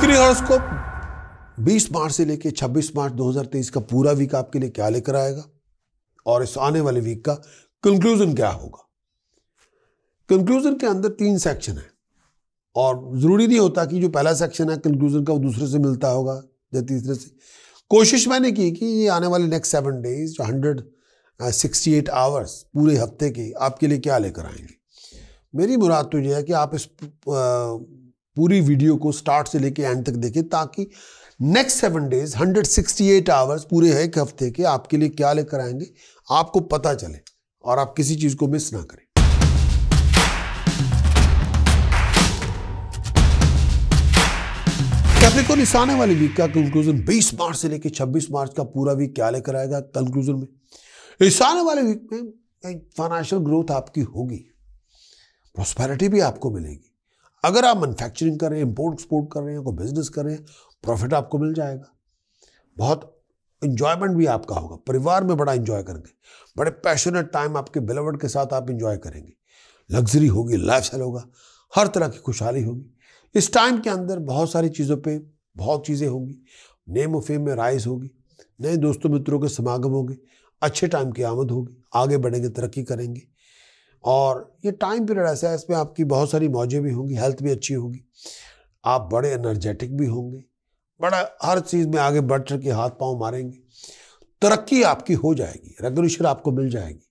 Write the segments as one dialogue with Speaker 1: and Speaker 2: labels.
Speaker 1: weekly horoscope 20 मार्च से लेकर 26 मार्च 2023 का पूरा वीक आपके लिए क्या लेकर आएगा और इस आने वाले वीक का कंक्लूजन क्या होगा कंक्लूजन के अंदर तीन सेक्शन है और ज़रूरी नहीं होता कि जो पहला सेक्शन है कंक्लूजन का वो दूसरे से मिलता होगा या तीसरे से कोशिश मैंने की कि ये आने वाले नेक्स्ट सेवन डेज जो हंड्रेड सिक्सटी एट आवर्स पूरे हफ्ते के आपके लिए क्या लेकर आएंगे मेरी मुराद तो यह है कि आप इस पूरी वीडियो को स्टार्ट से लेके एंड तक देखें ताकि नेक्स्ट सेवन डेज 168 आवर्स पूरे एक हफ्ते के आपके लिए क्या लेकर आएंगे आपको पता चले और आप किसी चीज़ को मिस ना करें कैप्रिकॉन इस आने वाले वीक का कंक्लूजन 20 मार्च से लेकर 26 मार्च का पूरा वीक क्या लेकर आएगा कंक्लूजन में इस आने वाले वीक में फाइनेंशियल ग्रोथ आपकी होगी प्रोस्पेरिटी भी आपको मिलेगी अगर आप मैन्युफैक्चरिंग कर रहे हैं इम्पोर्ट एक्सपोर्ट कर रहे हैं कोई बिजनेस कर रहे हैं प्रॉफिट आपको मिल जाएगा बहुत इन्जॉयमेंट भी आपका होगा परिवार में बड़ा इन्जॉय करेंगे बड़े पैशनेट टाइम आपके बिलवर्ड के साथ आप इन्जॉय करेंगे लग्जरी होगी लाइफ स्टाइल होगा हर तरह की खुशहाली होगी इस टाइम के अंदर बहुत सारी चीज़ों पर बहुत चीज़ें होंगी नेम ऑफ फेम में राइज होगी नए दोस्तों मित्रों के समागम होंगे अच्छे टाइम की आमद होगी आगे बढ़ेंगे तरक्की करेंगे और ये टाइम पीरियड ऐसा है इसमें आपकी बहुत सारी मौजें भी होंगी हेल्थ भी अच्छी होगी आप बड़े एनर्जेटिक भी होंगे बड़ा हर चीज़ में आगे बढ़ चढ़ के हाथ पाँव मारेंगे तरक्की आपकी हो जाएगी रेगुलेशन आपको मिल जाएगी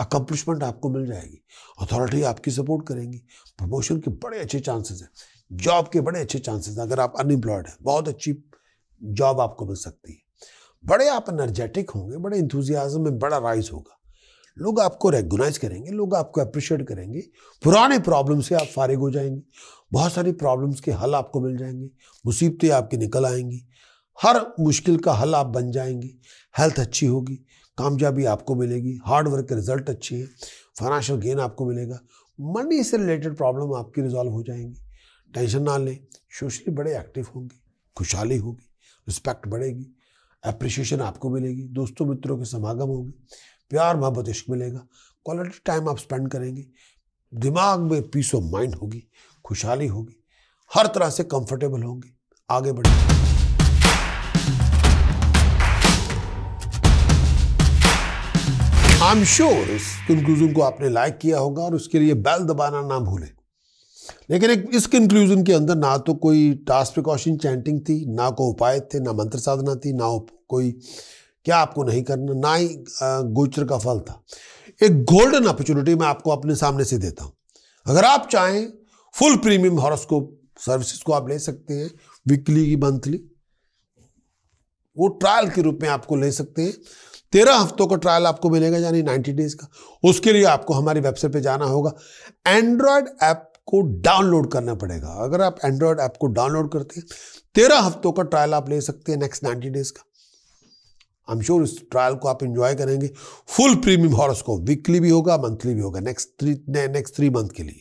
Speaker 1: अकम्पलिशमेंट आपको मिल जाएगी अथॉरिटी आपकी सपोर्ट करेंगी प्रमोशन के बड़े अच्छे चांसेस हैं जॉब के बड़े अच्छे चांसेस हैं अगर आप अनएम्प्लॉयड हैं बहुत अच्छी जॉब आपको मिल सकती है बड़े आप एनर्जेटिक होंगे बड़े इंथुजियाज़म में बड़ा राइज होगा लोग आपको रेगुलाइज करेंगे लोग आपको अप्रिशिएट करेंगे पुराने प्रॉब्लम से आप फारिग हो जाएंगे बहुत सारी प्रॉब्लम्स के हल आपको मिल जाएंगे मुसीबतें आपकी निकल आएंगी हर मुश्किल का हल आप बन जाएंगे हेल्थ अच्छी होगी कामयाबी आपको मिलेगी हार्ड वर्क के रिजल्ट अच्छे हैं फाइनेंशियल गेन आपको मिलेगा मनी से रिलेटेड प्रॉब्लम आपकी रिजॉल्व हो जाएंगी टेंशन ना लें सोशली बड़े एक्टिव होंगे खुशहाली होगी रिस्पेक्ट बढ़ेगी अप्रिशिएशन आपको मिलेगी दोस्तों मित्रों के समागम होंगे प्यार मोहब्बत इश्क मिलेगा क्वालिटी टाइम आप स्पेंड करेंगे दिमाग में पीस ऑफ माइंड होगी खुशहाली होगी हर तरह से कंफर्टेबल होंगे आगे बढ़ेंगे आई एम श्योर इस कंक्लूजन को आपने लाइक किया होगा और उसके लिए बेल दबाना ना भूलें लेकिन एक इस कंक्लूजन के अंदर ना तो कोई टास्क प्रिकॉशन चैंटिंग थी ना कोई उपाय थे ना मंत्र साधना थी ना कोई क्या आपको नहीं करना ना ही गोचर का फल था एक गोल्डन अपॉर्चुनिटी मैं आपको अपने सामने से देता हूं अगर आप चाहें फुल प्रीमियम हॉरोस्कोप सर्विसेज को आप ले सकते हैं वीकली की मंथली वो ट्रायल के रूप में आपको ले सकते हैं तेरह हफ्तों का ट्रायल आपको मिलेगा यानी नाइन्टी डेज का उसके लिए आपको हमारी वेबसाइट पे जाना होगा एंड्रॉयड ऐप को डाउनलोड करना पड़ेगा अगर आप एंड्रॉयड ऐप को डाउनलोड करते हैं तेरह हफ्तों का ट्रायल आप ले सकते हैं नेक्स्ट नाइन्टी डेज का आई एम श्योर इस ट्रायल को आप इंजॉय करेंगे फुल प्रीमियम हॉरोस्कोप वीकली भी होगा मंथली भी होगा next three next three month के लिए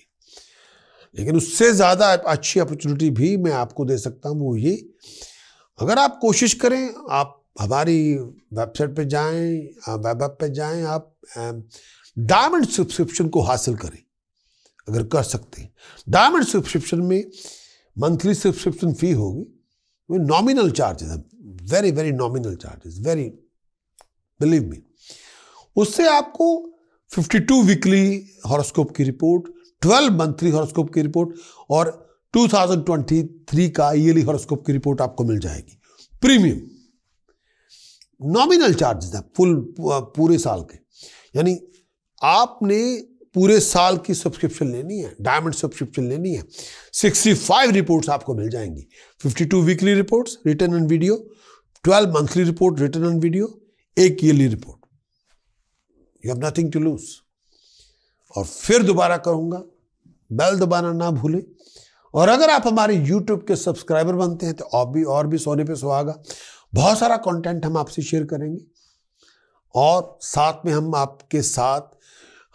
Speaker 1: लेकिन उससे ज़्यादा अच्छी अपॉर्चुनिटी भी मैं आपको दे सकता हूँ वो ये अगर आप कोशिश करें आप हमारी वेबसाइट पे जाएं वेब ऐप पे जाएं आप डायमंड सब्सक्रिप्शन um, को हासिल करें अगर कर सकते हैं डायमंड सब्सक्रिप्शन में मंथली सब्सक्रिप्शन फ़ी होगी वो नॉमिनल चार्जेस है very very nominal charges very believe me उससे आपको 52 वीकली हॉरोस्कोप की रिपोर्ट 12 मंथली हॉरोस्कोप की रिपोर्ट और 2023 का ईयरली हॉरोस्कोप की रिपोर्ट आपको मिल जाएगी प्रीमियम नॉमिनल चार्जेस है फुल पूरे साल के यानी आपने पूरे साल की सब्सक्रिप्शन लेनी है डायमंड सब्सक्रिप्शन लेनी है 65 रिपोर्ट्स आपको मिल जाएंगी 52 weekly reports return and video twelve monthly report return on video एक yearly report you have nothing to lose और फिर दोबारा करूंगा बेल दबाना ना भूले और अगर आप हमारे यूट्यूब के सब्सक्राइबर बनते हैं तो और भी और भी सोने पे सुहागा बहुत सारा कंटेंट हम आपसे शेयर करेंगे और साथ में हम आपके साथ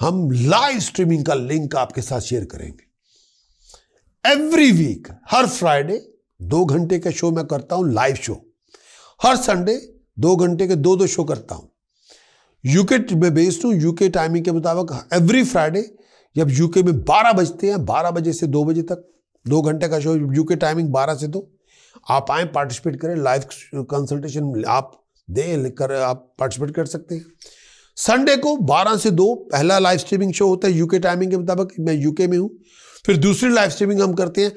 Speaker 1: हम लाइव स्ट्रीमिंग का लिंक आपके साथ शेयर करेंगे एवरी वीक हर फ्राइडे दो घंटे का शो मैं करता हूं लाइव शो हर संडे दो घंटे के दो दो शो करता हूं यूके में बेस्ड हूं यूके टाइमिंग के मुताबिक एवरी फ्राइडे जब यूके में बारह बजते हैं बारह बजे से दो बजे तक दो घंटे का शो यूके टाइमिंग बारह से दो आप आए पार्टिसिपेट करें लाइव कंसल्टेशन आप दें कर आप पार्टिसिपेट कर सकते हैं संडे को 12 से 2 पहला लाइव स्ट्रीमिंग शो होता है यूके टाइमिंग के मुताबिक मैं यूके में हूँ फिर दूसरी लाइव स्ट्रीमिंग हम करते हैं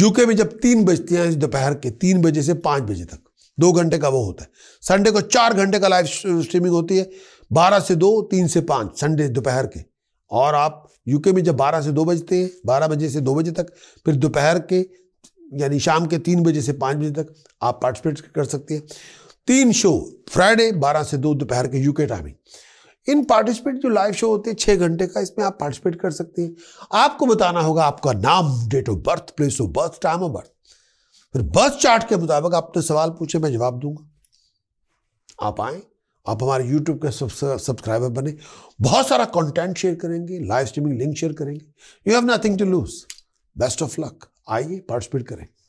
Speaker 1: यूके में जब तीन बजते हैं दोपहर के तीन बजे से पाँच बजे तक दो घंटे का वो होता है संडे को चार घंटे का लाइव स्ट्रीमिंग होती है बारह से दो तीन से पाँच संडे दोपहर के और आप यूके में जब बारह से दो बजते हैं बारह बजे से दो बजे तक फिर दोपहर के यानी शाम के तीन बजे से पाँच बजे तक आप पार्टिसिपेट कर सकते हैं तीन शो फ्राइडे बारह से दो दोपहर के यूके टाइमिंग इन पार्टिसिपेट जो लाइव शो होते हैं छः घंटे का इसमें आप पार्टिसिपेट कर सकते हैं आपको बताना होगा आपका नाम date of birth place of birth time of birth फिर बस चार्ट के मुताबिक आपने सवाल पूछे मैं जवाब दूंगा आप आए आप हमारे यूट्यूब के सब्सक्राइबर बने बहुत सारा कंटेंट शेयर करेंगे लाइव स्ट्रीमिंग लिंक शेयर करेंगे you have nothing to lose best of luck आइए पार्टिसिपेट करें